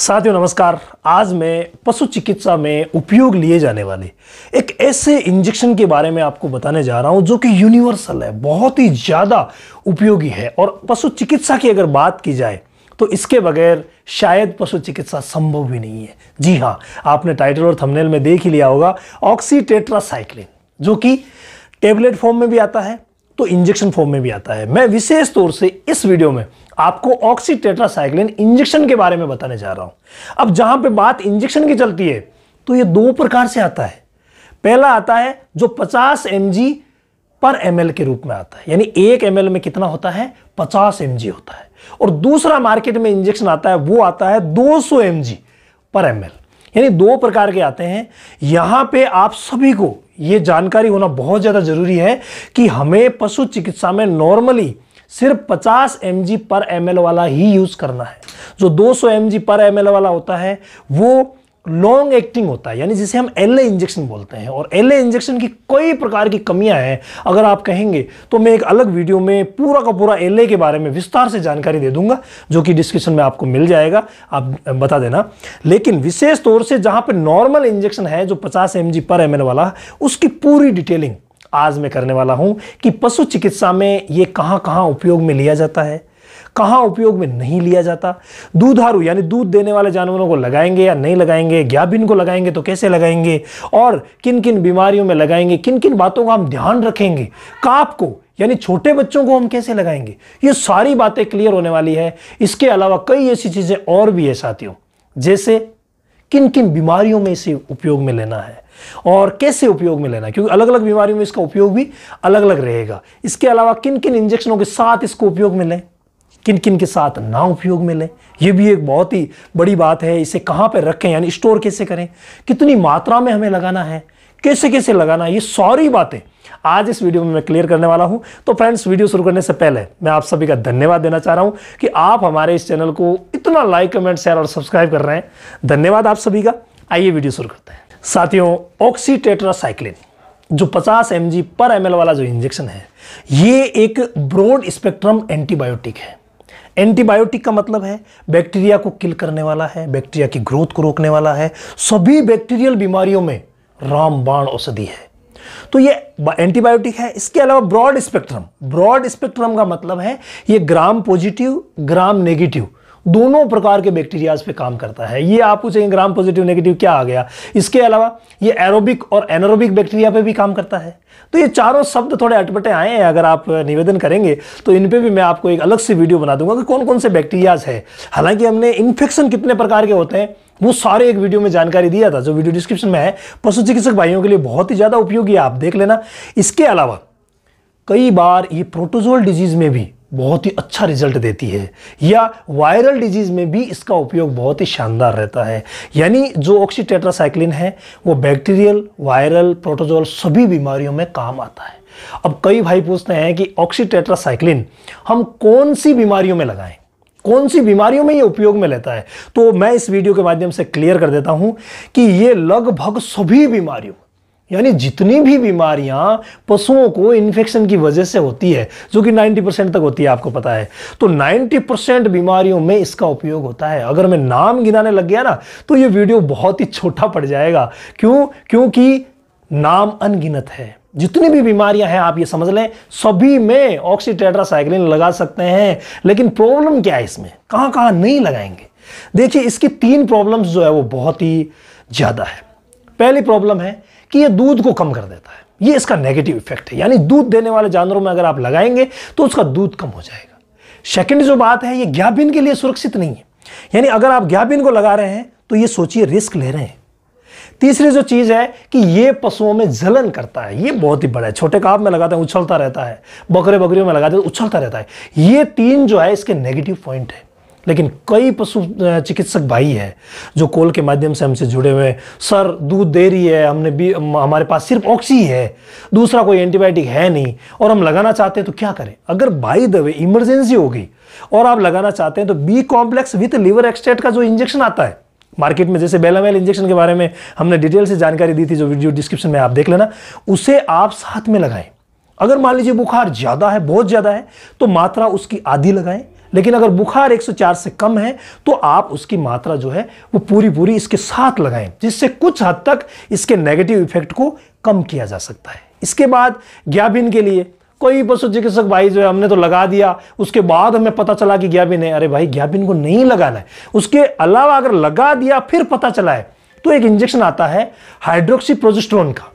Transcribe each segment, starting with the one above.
साथियों नमस्कार आज मैं पशु चिकित्सा में उपयोग लिए जाने वाले एक ऐसे इंजेक्शन के बारे में आपको बताने जा रहा हूं जो कि यूनिवर्सल है बहुत ही ज़्यादा उपयोगी है और पशु चिकित्सा की अगर बात की जाए तो इसके बगैर शायद पशु चिकित्सा संभव भी नहीं है जी हाँ आपने टाइटल और थंबनेल में देख ही लिया होगा ऑक्सीटेट्रासाइक्लिन जो कि टेबलेट फॉर्म में भी आता है तो इंजेक्शन फॉर्म में भी आता है मैं विशेष तौर से इस वीडियो में आपको ऑक्सीटेट्रासाइक्लिन इंजेक्शन के बारे में बताने जा रहा हूं अब जहां पे बात इंजेक्शन की चलती है तो ये दो प्रकार से आता है पहला आता है जो 50 एम पर एम के रूप में आता है यानी एक एम में कितना होता है 50 एम होता है और दूसरा मार्केट में इंजेक्शन आता है वो आता है 200 सौ पर एम यानी दो प्रकार के आते हैं यहां पे आप सभी को ये जानकारी होना बहुत ज़्यादा ज़रूरी है कि हमें पशु चिकित्सा में नॉर्मली सिर्फ 50 एम पर एम वाला ही यूज़ करना है जो 200 एम पर एम वाला होता है वो लॉन्ग एक्टिंग होता है यानी जिसे हम एल इंजेक्शन बोलते हैं और एल इंजेक्शन की कई प्रकार की कमियां हैं अगर आप कहेंगे तो मैं एक अलग वीडियो में पूरा का पूरा एल के बारे में विस्तार से जानकारी दे दूंगा जो कि डिस्क्रिप्शन में आपको मिल जाएगा आप बता देना लेकिन विशेष तौर से जहां पर नॉर्मल इंजेक्शन है जो पचास एम पर एम वाला उसकी पूरी डिटेलिंग आज मैं करने वाला हूं कि पशु चिकित्सा में ये कहाँ कहाँ उपयोग में लिया जाता है कहाँ उपयोग में नहीं लिया जाता दूधारू यानी दूध देने वाले जानवरों को लगाएंगे या नहीं लगाएंगे ग्याबिन को लगाएंगे तो कैसे लगाएंगे और किन किन बीमारियों में लगाएंगे किन किन बातों का हम ध्यान रखेंगे काप को यानी छोटे बच्चों को हम कैसे लगाएंगे ये सारी बातें क्लियर होने वाली है इसके अलावा कई ऐसी चीज़ें और भी है साथियों जैसे किन किन बीमारियों में इसे उपयोग में लेना है और कैसे उपयोग में लेना क्योंकि अलग अलग बीमारियों में इसका उपयोग भी अलग अलग रहेगा इसके अलावा किन किन इंजेक्शनों के साथ इसको उपयोग में लें किन किन के साथ ना उपयोग में लें यह भी एक बहुत ही बड़ी बात है इसे कहाँ पर रखें यानी स्टोर कैसे करें कितनी मात्रा में हमें लगाना है कैसे कैसे लगाना है ये सारी बातें आज इस वीडियो में मैं क्लियर करने वाला हूं तो फ्रेंड्स वीडियो शुरू करने से पहले मैं आप सभी का धन्यवाद देना चाह रहा हूं कि आप हमारे इस चैनल को इतना लाइक कमेंट शेयर और सब्सक्राइब कर रहे हैं धन्यवाद आप सभी का आइए वीडियो शुरू करते हैं साथियों ऑक्सीटेट्रासाइक्लिन जो 50 एम पर एम वाला जो इंजेक्शन है ये एक ब्रॉड स्पेक्ट्रम एंटीबायोटिक है एंटीबायोटिक का मतलब है बैक्टीरिया को किल करने वाला है बैक्टीरिया की ग्रोथ को रोकने वाला है सभी बैक्टीरियल बीमारियों में रामबाण औषधि है तो ये एंटीबायोटिक है इसके अलावा ब्रॉड स्पेक्ट्रम ब्रॉड स्पेक्ट्रम का मतलब है ये ग्राम पॉजिटिव ग्राम नेगेटिव दोनों प्रकार के बैक्टीरियाज पे काम करता है ये आप पूछेंगे ग्राम पॉजिटिव नेगेटिव क्या आ गया इसके अलावा ये एरोबिक और एनोरोबिक बैक्टीरिया पे भी काम करता है तो ये चारों शब्द थोड़े अटपटे आए हैं अगर आप निवेदन करेंगे तो इन पर भी मैं आपको एक अलग से वीडियो बना दूंगा कि कौन कौन से बैक्टीरियाज है हालांकि हमने इन्फेक्शन कितने प्रकार के होते हैं वो सारे एक वीडियो में जानकारी दिया था जो वीडियो डिस्क्रिप्शन में है पशु चिकित्सक भाइयों के लिए बहुत ही ज़्यादा उपयोगी है आप देख लेना इसके अलावा कई बार ये प्रोटोजोल डिजीज़ में भी बहुत ही अच्छा रिजल्ट देती है या वायरल डिजीज़ में भी इसका उपयोग बहुत ही शानदार रहता है यानी जो ऑक्सीटेट्रासाइक्लिन है वो बैक्टीरियल वायरल प्रोटोजोल सभी बीमारियों में काम आता है अब कई भाई पूछते हैं कि ऑक्सीटेट्रासाइक्लिन हम कौन सी बीमारियों में लगाएं कौन सी बीमारियों में ये उपयोग में लेता है तो मैं इस वीडियो के माध्यम से क्लियर कर देता हूं कि ये लगभग सभी बीमारियों यानी जितनी भी बीमारियां पशुओं को इन्फेक्शन की वजह से होती है जो कि 90 परसेंट तक होती है आपको पता है तो 90 परसेंट बीमारियों में इसका उपयोग होता है अगर मैं नाम गिनाने लग गया ना तो ये वीडियो बहुत ही छोटा पड़ जाएगा क्यों क्योंकि नाम अनगिनत है जितनी भी बीमारियां हैं आप ये समझ लें सभी में ऑक्सीटेड्रासाइक्लिन लगा सकते हैं लेकिन प्रॉब्लम क्या है इसमें कहाँ कहाँ नहीं लगाएंगे देखिए इसकी तीन प्रॉब्लम्स जो है वो बहुत ही ज़्यादा है पहली प्रॉब्लम है कि ये दूध को कम कर देता है ये इसका नेगेटिव इफेक्ट है यानी दूध देने वाले जानवरों में अगर आप लगाएंगे तो उसका दूध कम हो जाएगा सेकेंड जो बात है ये ग्याबिन के लिए सुरक्षित नहीं है यानी अगर आप ग्याबिन को लगा रहे हैं तो ये सोचिए रिस्क ले रहे हैं तीसरी जो चीज़ है कि ये पशुओं में जलन करता है ये बहुत ही बड़ा है छोटे काब में लगाते हैं उछलता रहता है बकरे बकरियों में लगाते हैं तो उछलता रहता है ये तीन जो है इसके नेगेटिव पॉइंट है लेकिन कई पशु चिकित्सक भाई हैं जो कॉल के माध्यम से हमसे जुड़े हुए हैं सर दूध दे रही है हमने भी हमारे पास सिर्फ ऑक्सी है दूसरा कोई एंटीबायोटिक है नहीं और हम लगाना चाहते हैं तो क्या करें अगर बाई द वे इमरजेंसी होगी और आप लगाना चाहते हैं तो B complex with liver extract का जो इंजेक्शन आता है मार्केट में जैसे बेलामेल इंजेक्शन के बारे में हमने डिटेल से जानकारी दी थी जो वीडियो डिस्क्रिप्शन में आप देख लेना उसे आप साथ में लगाएं अगर मान लीजिए बुखार ज़्यादा है बहुत ज़्यादा है तो मात्रा उसकी आधी लगाएं लेकिन अगर बुखार 104 से कम है तो आप उसकी मात्रा जो है वो पूरी पूरी इसके साथ लगाएं जिससे कुछ हद तक इसके नेगेटिव इफेक्ट को कम किया जा सकता है इसके बाद ग्याबिन के लिए कोई पशु चिकित्सक भाई जो है हमने तो लगा दिया उसके बाद हमें पता चला कि ग्याबिन है अरे भाई ग्याबिन को नहीं लगाना है उसके अलावा अगर लगा दिया फिर पता चला है तो एक इंजेक्शन आता है हाइड्रोक्सी प्रोजेस्ट्रॉन का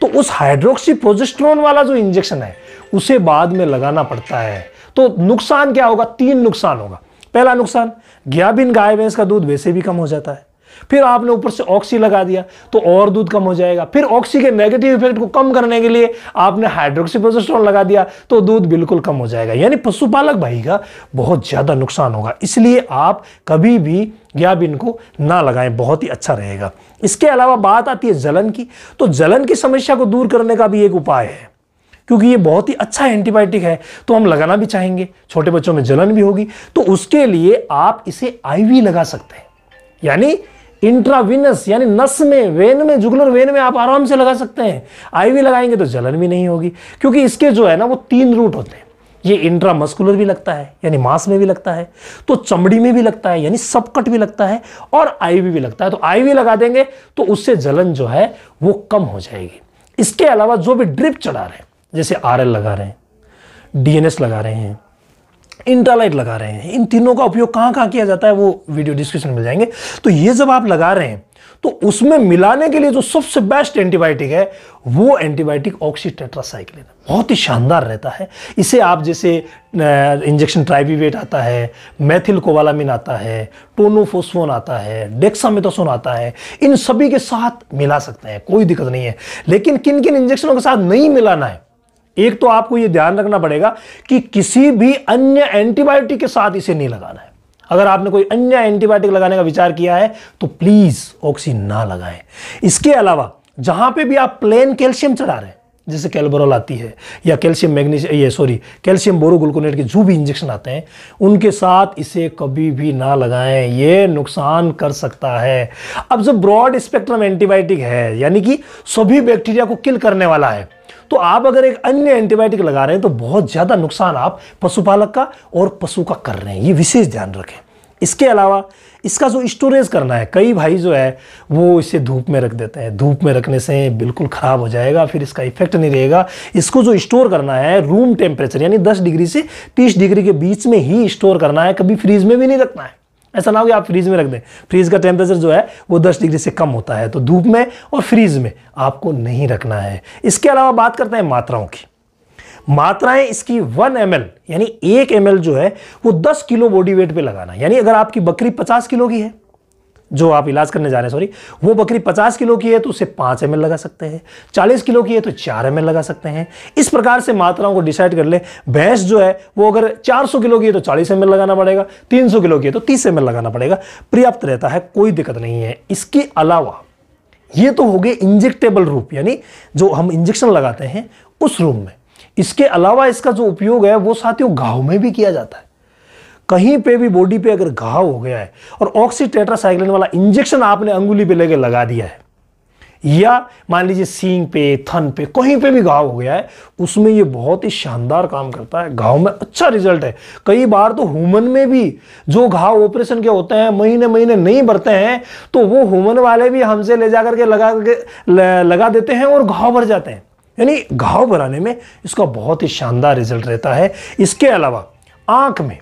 तो उस हाइड्रोक्सी प्रोजेस्ट्रॉन वाला जो इंजेक्शन है उसे बाद में लगाना पड़ता है तो नुकसान क्या होगा तीन नुकसान होगा पहला नुकसान ग्याबिन गाय भैंस का दूध वैसे भी कम हो जाता है फिर आपने ऊपर से ऑक्सी लगा दिया तो और दूध कम हो जाएगा फिर ऑक्सी के नेगेटिव इफेक्ट को कम करने के लिए आपने हाइड्रोक्सीप्रोजेस्ट्रॉन लगा दिया तो दूध बिल्कुल कम हो जाएगा यानी पशुपालक भाई का बहुत ज़्यादा नुकसान होगा इसलिए आप कभी भी ग्याबिन को ना लगाएं बहुत ही अच्छा रहेगा इसके अलावा बात आती है जलन की तो जलन की समस्या को दूर करने का भी एक उपाय है क्योंकि ये बहुत ही अच्छा एंटीबायोटिक है तो हम लगाना भी चाहेंगे छोटे बच्चों में जलन भी होगी तो उसके लिए आप इसे आईवी लगा सकते हैं यानी इंट्राविनस यानी नस में वेन में जुगलर वेन में आप आराम से लगा सकते हैं आईवी लगाएंगे तो जलन भी नहीं होगी क्योंकि इसके जो है ना वो तीन रूट होते हैं ये इंट्रामस्कुलर भी लगता है यानी मांस में भी लगता है तो चमड़ी में भी लगता है यानी सबकट भी लगता है और आईवी भी लगता है तो आईवी लगा देंगे तो उससे जलन जो है वो कम हो जाएगी इसके अलावा जो भी ड्रिप चढ़ा रहे हैं जैसे आर लगा रहे हैं डीएनएस लगा रहे हैं इंट्रालाइट लगा रहे हैं इन तीनों का उपयोग कहाँ कहाँ किया जाता है वो वीडियो डिस्क्रिप्शन मिल जाएंगे तो ये जब आप लगा रहे हैं तो उसमें मिलाने के लिए जो सबसे बेस्ट एंटीबायोटिक है वो एंटीबायोटिक ऑक्सीटेट्रासाइक्लिन बहुत ही शानदार रहता है इसे आप जैसे इंजेक्शन ट्राइबीवेट आता है मैथिल कोवालामिन आता है टोनोफोसोन आता है डेक्सामिथोसोन आता है इन सभी के साथ मिला सकते हैं कोई दिक्कत नहीं है लेकिन किन किन इंजेक्शनों के साथ नहीं मिलाना है एक तो आपको यह ध्यान रखना पड़ेगा कि किसी भी अन्य एंटीबायोटिक के साथ इसे नहीं लगाना है अगर आपने कोई अन्य एंटीबायोटिक लगाने का विचार किया है तो प्लीज़ ऑक्सी ना लगाएं इसके अलावा जहां पे भी आप प्लेन कैल्शियम चढ़ा रहे हैं जैसे कैलबोरोल आती है या कैल्शियम मैग्नीशियम ये सॉरी कैल्शियम बोरोगुलकोनेट के जो भी इंजेक्शन आते हैं उनके साथ इसे कभी भी ना लगाएं ये नुकसान कर सकता है अब जो ब्रॉड स्पेक्ट्रम एंटीबायोटिक है यानी कि सभी बैक्टीरिया को किल करने वाला है तो आप अगर एक अन्य एंटीबायोटिक लगा रहे हैं तो बहुत ज़्यादा नुकसान आप पशुपालक का और पशु का कर रहे हैं ये विशेष ध्यान रखें इसके अलावा इसका जो स्टोरेज करना है कई भाई जो है वो इसे धूप में रख देते हैं धूप में रखने से बिल्कुल ख़राब हो जाएगा फिर इसका इफेक्ट नहीं रहेगा इसको जो स्टोर करना है रूम टेम्परेचर यानी 10 डिग्री से 30 डिग्री के बीच में ही स्टोर करना है कभी फ्रीज में भी नहीं रखना है ऐसा ना हो कि आप फ्रीज में रख दें फ्रीज का टेम्परेचर जो है वो 10 डिग्री से कम होता है तो धूप में और फ्रीज में आपको नहीं रखना है इसके अलावा बात करते हैं मात्राओं की मात्राएं इसकी वन एम यानी एक एम जो है वो दस किलो बॉडी वेट पर लगाना यानी अगर आपकी बकरी पचास किलो की है जो आप इलाज करने जा रहे हैं सॉरी वो बकरी 50 किलो की है तो उसे 5 एम लगा सकते हैं 40 किलो की है तो 4 एम लगा सकते हैं इस प्रकार से मात्राओं को डिसाइड कर ले भैंस जो है वो अगर 400 किलो की है तो 40 एम लगाना पड़ेगा 300 किलो की है तो 30 एम लगाना पड़ेगा पर्याप्त रहता है कोई दिक्कत नहीं है इसके अलावा ये तो हो गए इंजेक्टेबल रूप यानी जो हम इंजेक्शन लगाते हैं उस रूम में इसके अलावा इसका जो उपयोग है वो साथियों गाँव में भी किया जाता है कहीं पे भी बॉडी पे अगर घाव हो गया है और ऑक्सीटेट्रासाइक्लिन वाला इंजेक्शन आपने अंगुली पे लेके लगा दिया है या मान लीजिए सींग पे थन पे कहीं पे भी घाव हो गया है उसमें ये बहुत ही शानदार काम करता है घाव में अच्छा रिजल्ट है कई बार तो ह्यूमन में भी जो घाव ऑपरेशन के होते हैं महीने महीने नहीं भरते हैं तो वो ह्यूमन वाले भी हमसे ले जा करके लगा करके लगा देते हैं और घाव भर जाते हैं यानी घाव भराने में इसका बहुत ही शानदार रिजल्ट रहता है इसके अलावा आँख में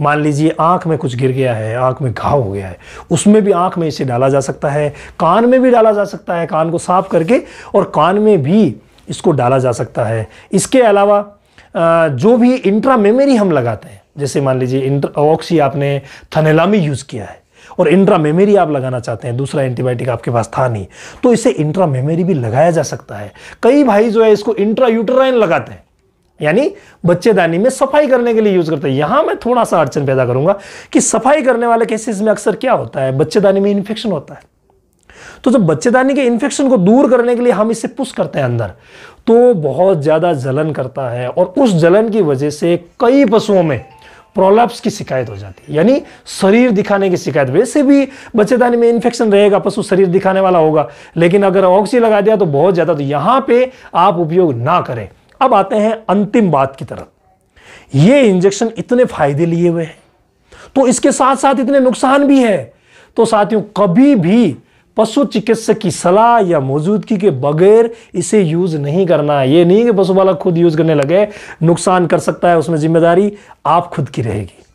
मान लीजिए आँख में कुछ गिर गया है आँख में घाव हो गया है उसमें भी आँख में इसे डाला जा सकता है कान में भी डाला जा सकता है कान को साफ करके और कान में भी इसको डाला जा सकता है इसके अलावा जो भी इंट्रा मेमोरी हम लगाते हैं जैसे मान लीजिए इंट्रा ऑक्सी आपने थनेलामी यूज़ किया है और इंट्रा मेमोरी आप लगाना चाहते हैं दूसरा एंटीबायोटिक आपके पास था नहीं तो इसे इंट्रा मेमोरी भी लगाया जा सकता है कई भाई जो है इसको इंट्रा यूटराइन लगाते हैं यानी बच्चेदानी में सफाई करने के लिए यूज करते हैं यहां मैं थोड़ा सा अड़चन पैदा करूंगा कि सफाई करने वाले केसेस में अक्सर क्या होता है बच्चेदानी में इन्फेक्शन होता है तो जब बच्चेदानी के इन्फेक्शन को दूर करने के लिए हम इसे पुश करते हैं अंदर तो बहुत ज़्यादा जलन करता है और उस जलन की वजह से कई पशुओं में प्रोलैप्स की शिकायत हो जाती है यानी शरीर दिखाने की शिकायत वैसे भी बच्चेदानी में इन्फेक्शन रहेगा पशु शरीर दिखाने वाला होगा लेकिन अगर ऑक्सी लगा दिया तो बहुत ज़्यादा तो यहां पे आप उपयोग ना करें अब आते हैं अंतिम बात की तरफ ये इंजेक्शन इतने फायदे लिए हुए हैं तो इसके साथ साथ इतने नुकसान भी है तो साथियों कभी भी पशु चिकित्सक की सलाह या मौजूदगी के बगैर इसे यूज नहीं करना है ये नहीं कि पशुपालक खुद यूज करने लगे नुकसान कर सकता है उसमें जिम्मेदारी आप खुद की रहेगी